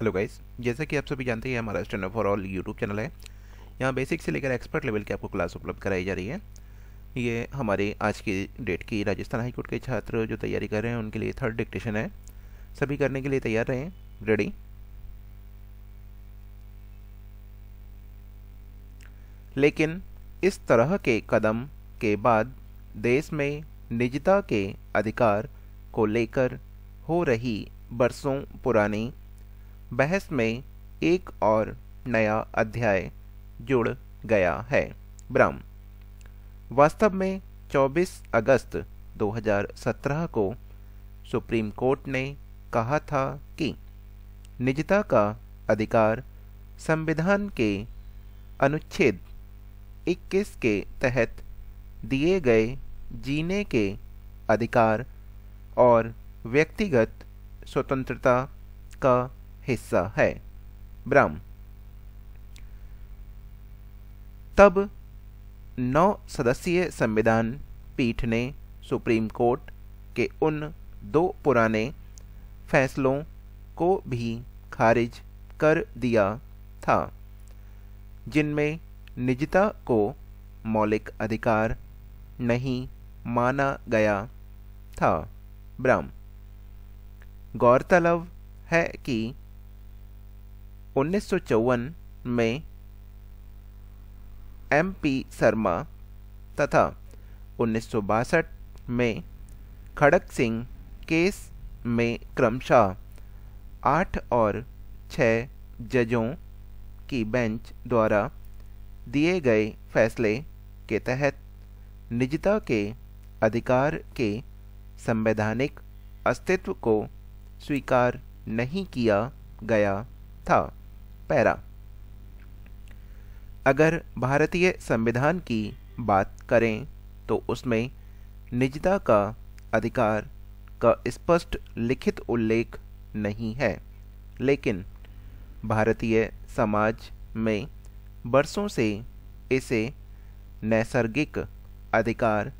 hello guys जैसा कि आप सभी जानते हैं हमारा stand for all YouTube channel है यहाँ बेसिक से लेकर एक्सपर्ट लेवल की आपको क्लास उपलब्ध कराई जा रही है ये हमारे आज की डेट की राजस्थान हाईकोर्ट के छात्र जो तैयारी कर रहे हैं उनके लिए थर्ड डिक्टेशन है सभी करने के लिए तैयार रहें रेडी लेकिन इस तरह के कदम के बाद देश में निजता के अधिकार को लेकर हो रही बरसों पुरानी बहस में एक और नया अध्याय जुड़ गया है ब्रह्म वास्तव में 24 अगस्त 2017 को सुप्रीम कोर्ट ने कहा था कि निजता का अधिकार संविधान के अनुच्छेद 21 के तहत दिए गए जीने के अधिकार और व्यक्तिगत स्वतंत्रता का हिस्सा है ब्रह्म तब नौ सदस्यीय संविधान पीठ ने सुप्रीम कोर्ट के उन दो पुराने फैसलों को भी खारिज कर दिया था जिनमें निजता को मौलिक अधिकार नहीं माना गया था ब्रह्म गौरतलब है कि उन्नीस में एम पी शर्मा तथा उन्नीस में खड़क सिंह केस में क्रमशः आठ और छः जजों की बेंच द्वारा दिए गए फैसले के तहत निजता के अधिकार के संवैधानिक अस्तित्व को स्वीकार नहीं किया गया था पैरा अगर भारतीय संविधान की बात करें तो उसमें निजता का अधिकार का स्पष्ट लिखित उल्लेख नहीं है लेकिन भारतीय समाज में बरसों से इसे नैसर्गिक अधिकार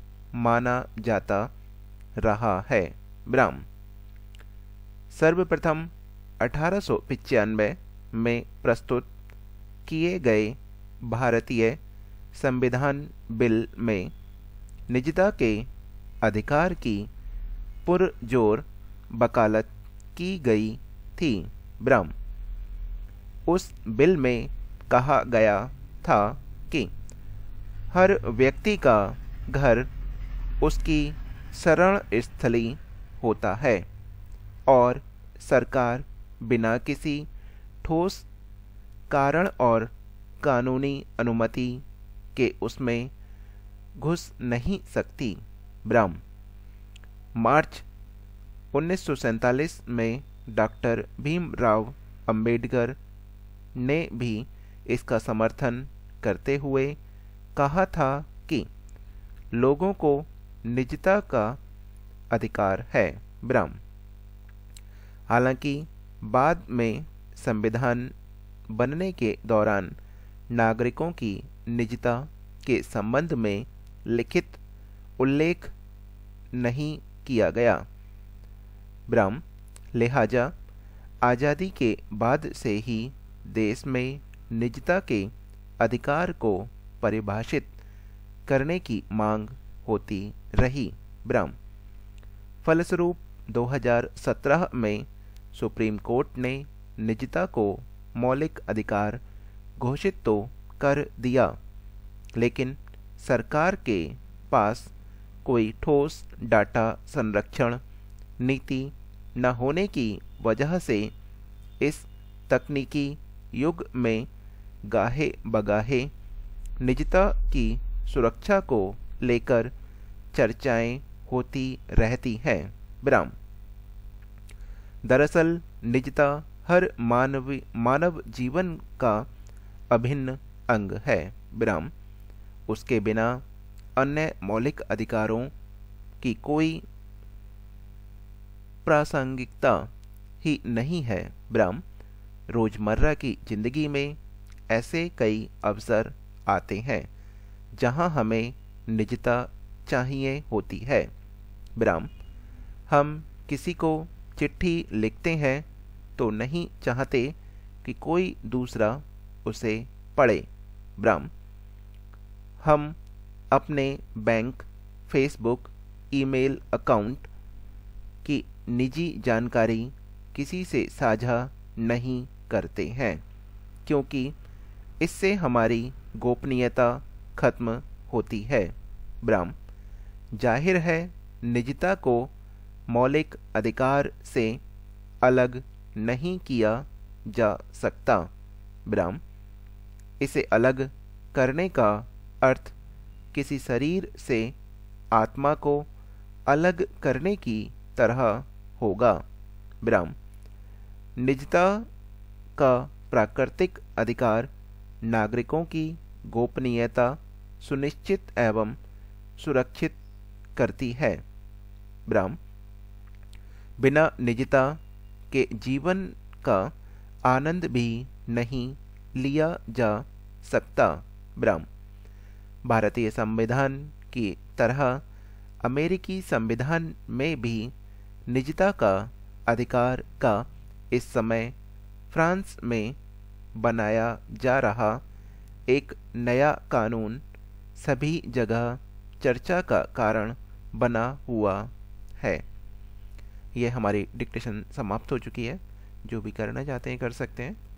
माना जाता रहा है ब्राह्म सर्वप्रथम अठारह में प्रस्तुत किए गए भारतीय संविधान बिल में निजता के अधिकार की पुरजोर वकालत की गई थी ब्रह्म उस बिल में कहा गया था कि हर व्यक्ति का घर उसकी शरण स्थली होता है और सरकार बिना किसी ठोस कारण और कानूनी अनुमति के उसमें घुस नहीं सकती ब्रह्म मार्च उन्नीस में डॉक्टर भीमराव अंबेडकर ने भी इसका समर्थन करते हुए कहा था कि लोगों को निजता का अधिकार है ब्रह्म हालांकि बाद में संविधान बनने के दौरान नागरिकों की निजता के संबंध में लिखित उल्लेख नहीं किया गया ब्रह्म लिहाजा आज़ादी के बाद से ही देश में निजता के अधिकार को परिभाषित करने की मांग होती रही ब्रह्म फलस्वरूप 2017 में सुप्रीम कोर्ट ने निजता को मौलिक अधिकार घोषित तो कर दिया लेकिन सरकार के पास कोई ठोस डाटा संरक्षण नीति न होने की वजह से इस तकनीकी युग में गाहे बगाहे निजता की सुरक्षा को लेकर चर्चाएं होती रहती हैं विराम दरअसल निजता हर मानवी मानव जीवन का अभिन्न अंग है ब्रह्म उसके बिना अन्य मौलिक अधिकारों की कोई प्रासंगिकता ही नहीं है ब्रह्म रोजमर्रा की जिंदगी में ऐसे कई अवसर आते हैं जहां हमें निजता चाहिए होती है ब्रह्म हम किसी को चिट्ठी लिखते हैं तो नहीं चाहते कि कोई दूसरा उसे पढ़े ब्रह्म हम अपने बैंक फेसबुक ईमेल अकाउंट की निजी जानकारी किसी से साझा नहीं करते हैं क्योंकि इससे हमारी गोपनीयता खत्म होती है ब्रह्म जाहिर है निजता को मौलिक अधिकार से अलग नहीं किया जा सकता ब्रह्म इसे अलग करने का अर्थ किसी शरीर से आत्मा को अलग करने की तरह होगा ब्रह्म निजता का प्राकृतिक अधिकार नागरिकों की गोपनीयता सुनिश्चित एवं सुरक्षित करती है ब्रह्म बिना निजता के जीवन का आनंद भी नहीं लिया जा सकता ब्रह्म भारतीय संविधान की तरह अमेरिकी संविधान में भी निजता का अधिकार का इस समय फ्रांस में बनाया जा रहा एक नया कानून सभी जगह चर्चा का कारण बना हुआ है ये हमारी डिक्टेशन समाप्त हो चुकी है जो भी करना चाहते हैं कर सकते हैं